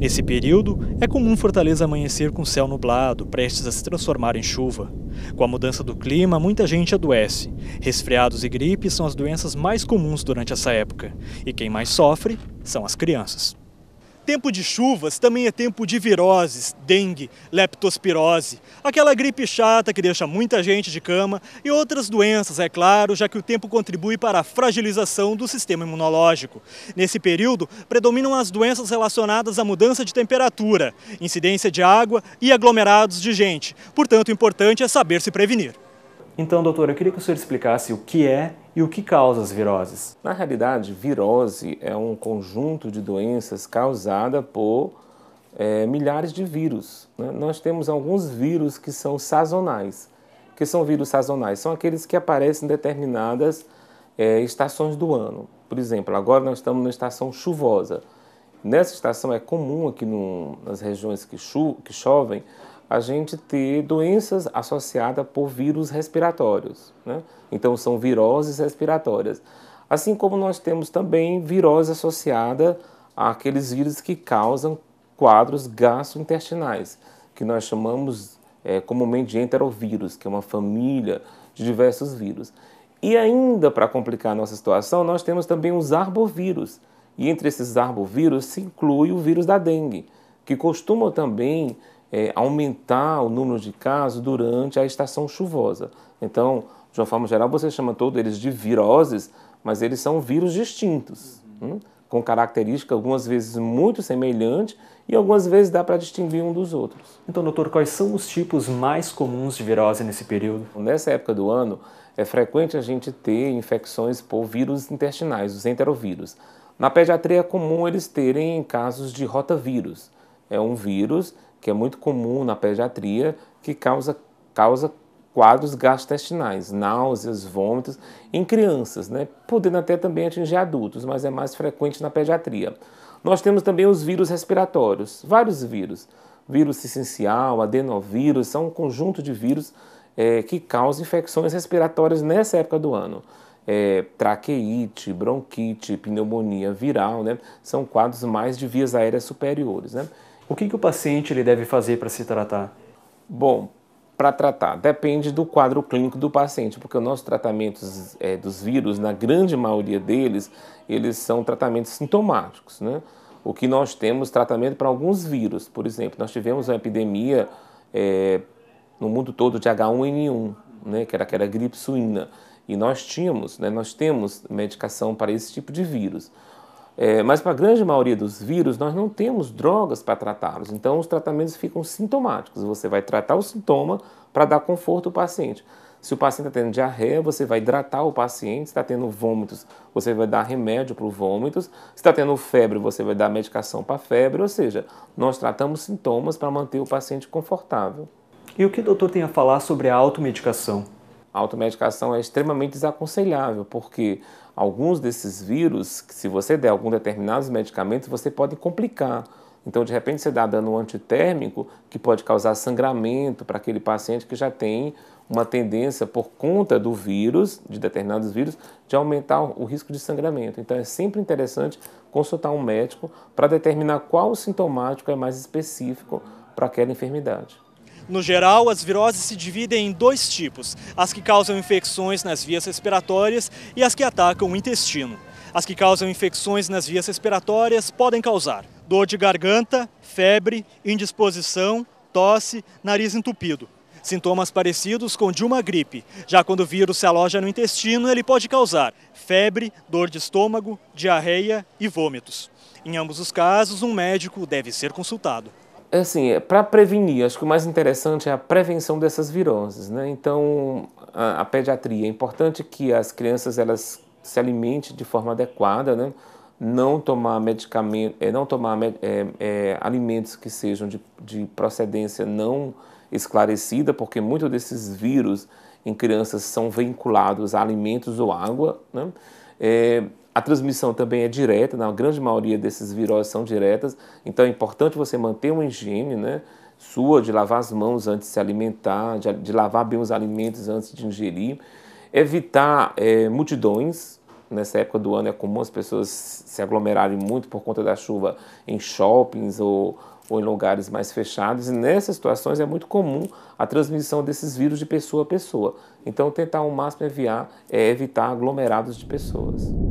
Nesse período, é comum Fortaleza amanhecer com céu nublado, prestes a se transformar em chuva. Com a mudança do clima, muita gente adoece. Resfriados e gripes são as doenças mais comuns durante essa época, e quem mais sofre são as crianças. Tempo de chuvas também é tempo de viroses, dengue, leptospirose, aquela gripe chata que deixa muita gente de cama e outras doenças, é claro, já que o tempo contribui para a fragilização do sistema imunológico. Nesse período, predominam as doenças relacionadas à mudança de temperatura, incidência de água e aglomerados de gente. Portanto, o importante é saber se prevenir. Então, doutora, eu queria que o senhor explicasse o que é e o que causa as viroses. Na realidade, virose é um conjunto de doenças causada por é, milhares de vírus. Né? Nós temos alguns vírus que são sazonais. que são vírus sazonais? São aqueles que aparecem em determinadas é, estações do ano. Por exemplo, agora nós estamos na estação chuvosa. Nessa estação é comum aqui no, nas regiões que, que chovem a gente ter doenças associadas por vírus respiratórios. Né? Então, são viroses respiratórias. Assim como nós temos também virose associada àqueles vírus que causam quadros gastrointestinais, que nós chamamos é, comumente de enterovírus, que é uma família de diversos vírus. E ainda para complicar a nossa situação, nós temos também os arbovírus. E entre esses arbovírus se inclui o vírus da dengue, que costuma também é, aumentar o número de casos durante a estação chuvosa. Então, de uma forma geral, você chama todos eles de viroses, mas eles são vírus distintos, uhum. com características algumas vezes muito semelhantes e algumas vezes dá para distinguir um dos outros. Então, doutor, quais são os tipos mais comuns de virose nesse período? Nessa época do ano, é frequente a gente ter infecções por vírus intestinais, os enterovírus. Na pediatria é comum eles terem casos de rotavírus. É um vírus que é muito comum na pediatria, que causa, causa quadros gastrointestinais, náuseas, vômitos, em crianças, né? podendo até também atingir adultos, mas é mais frequente na pediatria. Nós temos também os vírus respiratórios, vários vírus. Vírus essencial, adenovírus, são um conjunto de vírus é, que causam infecções respiratórias nessa época do ano. É, traqueite, bronquite, pneumonia viral, né? São quadros mais de vias aéreas superiores, né? O que, que o paciente ele deve fazer para se tratar? Bom, para tratar, depende do quadro clínico do paciente, porque os nossos tratamentos é, dos vírus, na grande maioria deles, eles são tratamentos sintomáticos, né? O que nós temos tratamento para alguns vírus, por exemplo, nós tivemos uma epidemia é, no mundo todo de H1N1, né, que era aquela gripe suína, e nós tínhamos, né, nós temos medicação para esse tipo de vírus. É, mas para a grande maioria dos vírus, nós não temos drogas para tratá-los. Então, os tratamentos ficam sintomáticos. Você vai tratar o sintoma para dar conforto ao paciente. Se o paciente está tendo diarreia, você vai hidratar o paciente. Se está tendo vômitos, você vai dar remédio para os vômitos. Se está tendo febre, você vai dar medicação para febre. Ou seja, nós tratamos sintomas para manter o paciente confortável. E o que o doutor tem a falar sobre a automedicação? a automedicação é extremamente desaconselhável, porque alguns desses vírus, se você der algum determinados medicamentos, você pode complicar. Então, de repente, você dá tá dano antitérmico, que pode causar sangramento para aquele paciente que já tem uma tendência, por conta do vírus, de determinados vírus, de aumentar o risco de sangramento. Então, é sempre interessante consultar um médico para determinar qual sintomático é mais específico para aquela enfermidade. No geral, as viroses se dividem em dois tipos: as que causam infecções nas vias respiratórias e as que atacam o intestino. As que causam infecções nas vias respiratórias podem causar dor de garganta, febre, indisposição, tosse, nariz entupido. Sintomas parecidos com de uma gripe. Já quando o vírus se aloja no intestino, ele pode causar febre, dor de estômago, diarreia e vômitos. Em ambos os casos, um médico deve ser consultado. É assim, é, para prevenir, acho que o mais interessante é a prevenção dessas viroses, né? Então, a, a, pediatria é importante que as crianças elas se alimentem de forma adequada, né? Não tomar medicamento, é, não tomar é, é, alimentos que sejam de, de procedência não esclarecida, porque muitos desses vírus em crianças são vinculados a alimentos ou água, né? É, a transmissão também é direta, na grande maioria desses viroses são diretas, então é importante você manter uma higiene, né? Sua, de lavar as mãos antes de se alimentar, de, de lavar bem os alimentos antes de ingerir, evitar é, multidões. Nessa época do ano é comum as pessoas se aglomerarem muito por conta da chuva em shoppings ou, ou em lugares mais fechados. E nessas situações é muito comum a transmissão desses vírus de pessoa a pessoa. Então, tentar ao máximo eviar, é evitar aglomerados de pessoas.